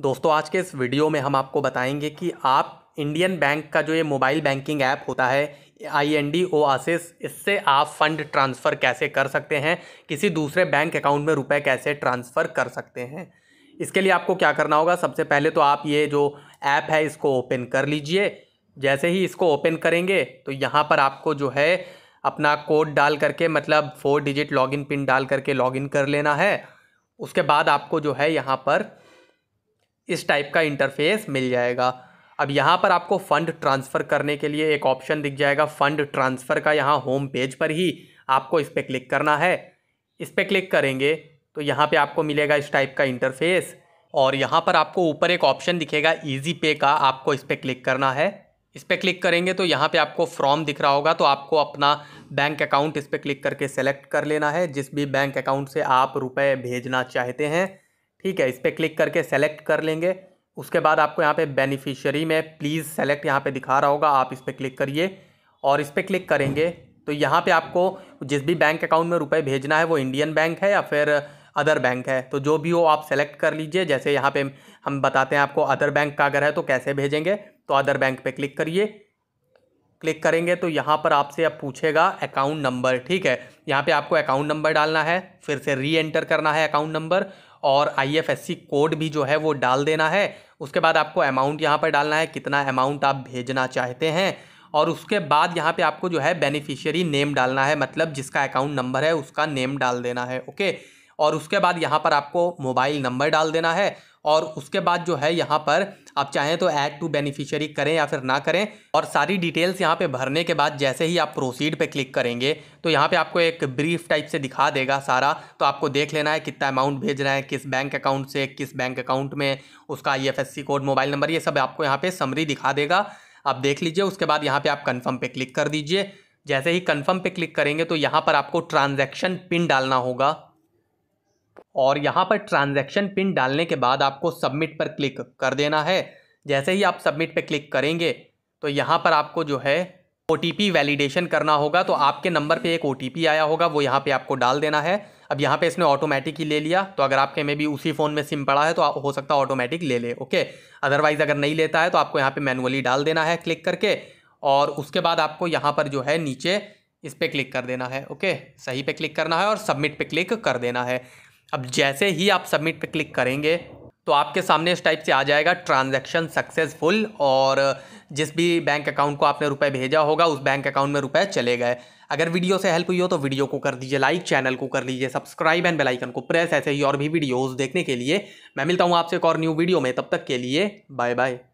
दोस्तों आज के इस वीडियो में हम आपको बताएंगे कि आप इंडियन बैंक का जो ये मोबाइल बैंकिंग ऐप होता है आई एन डी ओ आसिस इससे आप फंड ट्रांसफ़र कैसे कर सकते हैं किसी दूसरे बैंक अकाउंट में रुपए कैसे ट्रांसफ़र कर सकते हैं इसके लिए आपको क्या करना होगा सबसे पहले तो आप ये जो ऐप है इसको ओपन कर लीजिए जैसे ही इसको ओपन करेंगे तो यहाँ पर आपको जो है अपना कोड डाल करके मतलब फोर डिजिट लॉगिन पिन डाल करके लॉगिन कर लेना है उसके बाद आपको जो है यहाँ पर इस टाइप का इंटरफेस मिल जाएगा अब यहाँ पर आपको फ़ंड ट्रांसफ़र करने के लिए एक ऑप्शन दिख जाएगा फ़ंड ट्रांसफ़र का यहाँ होम पेज पर ही आपको इस पर क्लिक करना है इस पर क्लिक करेंगे तो यहाँ पे आपको मिलेगा इस टाइप का इंटरफेस और यहाँ पर आपको ऊपर एक ऑप्शन दिखेगा ईजी पे का आपको इस पर क्लिक करना है इस पर क्लिक करेंगे तो यहाँ पे आपको फॉर्म दिख रहा होगा तो आपको अपना बैंक अकाउंट इस पर क्लिक करके सेलेक्ट कर लेना है जिस भी बैंक अकाउंट से आप रुपए भेजना चाहते हैं ठीक है इस पर क्लिक करके सेलेक्ट कर लेंगे उसके बाद आपको यहाँ पे बेनिफिशियरी में प्लीज़ सेलेक्ट यहाँ पे दिखा रहा होगा आप इस पर क्लिक करिए और इस पर क्लिक करेंगे तो यहाँ पे आपको जिस भी बैंक अकाउंट में रुपए भेजना है वो इंडियन बैंक है या फिर अदर बैंक है तो जो भी हो आप सेलेक्ट कर लीजिए जैसे यहाँ पे हम बताते हैं आपको अदर बैंक का अगर है तो कैसे भेजेंगे तो अदर बैंक पर क्लिक करिए क्लिक करेंगे तो यहाँ पर आपसे अब पूछेगा अकाउंट नंबर ठीक है यहाँ पे आपको अकाउंट नंबर डालना है फिर से री एंटर करना है अकाउंट नंबर और आईएफएससी कोड भी जो है वो डाल देना है उसके बाद आपको अमाउंट यहाँ पर डालना है कितना अमाउंट आप भेजना चाहते हैं और उसके बाद यहाँ पे आपको जो है बेनिफिशियरी नेम डालना है मतलब जिसका अकाउंट नंबर है उसका नेम डाल देना है ओके और उसके बाद यहाँ पर आपको मोबाइल नंबर डाल देना है और उसके बाद जो है यहाँ पर आप चाहें तो ऐड टू बेनिफिशियरी करें या फिर ना करें और सारी डिटेल्स यहाँ पे भरने के बाद जैसे ही आप प्रोसीड पे क्लिक करेंगे तो यहाँ पे आपको एक ब्रीफ टाइप से दिखा देगा सारा तो आपको देख लेना है कितना अमाउंट भेजना है किस बैंक अकाउंट से किस बैंक अकाउंट में उसका आई कोड मोबाइल नंबर ये सब आपको यहाँ पर समरी दिखा देगा आप देख लीजिए उसके बाद यहाँ पर आप कन्फर्म पर क्लिक कर दीजिए जैसे ही कन्फर्म पर क्लिक करेंगे तो यहाँ पर आपको ट्रांजेक्शन पिन डालना होगा और यहाँ पर ट्रांजैक्शन पिन डालने के बाद आपको सबमिट पर क्लिक कर देना है जैसे ही आप सबमिट पर क्लिक करेंगे तो यहाँ पर आपको जो है ओ वैलिडेशन करना होगा तो आपके नंबर पे एक ओ आया होगा वो यहाँ पे आपको डाल देना है अब यहाँ पे इसने ऑटोमेटिक ही ले लिया तो अगर आपके में भी उसी फ़ोन में सिम पड़ा है तो हो सकता है ऑटोमेटिक ले ले ओके अदरवाइज़ अगर नहीं लेता है तो आपको यहाँ पे मैनुअली डाल देना है क्लिक करके और उसके बाद आपको यहाँ पर जो है नीचे इस पर क्लिक कर देना है ओके सही पे क्लिक करना है और सबमिट पे क्लिक कर देना है अब जैसे ही आप सबमिट पर क्लिक करेंगे तो आपके सामने इस टाइप से आ जाएगा ट्रांजैक्शन सक्सेसफुल और जिस भी बैंक अकाउंट को आपने रुपए भेजा होगा उस बैंक अकाउंट में रुपए चले गए अगर वीडियो से हेल्प हुई हो तो वीडियो को कर दीजिए लाइक चैनल को कर लीजिए सब्सक्राइब एंड बेल आइकन को प्रेस ऐसे ही और भी वीडियोज़ देखने के लिए मैं मिलता हूँ आपसे एक और न्यू वीडियो में तब तक के लिए बाय बाय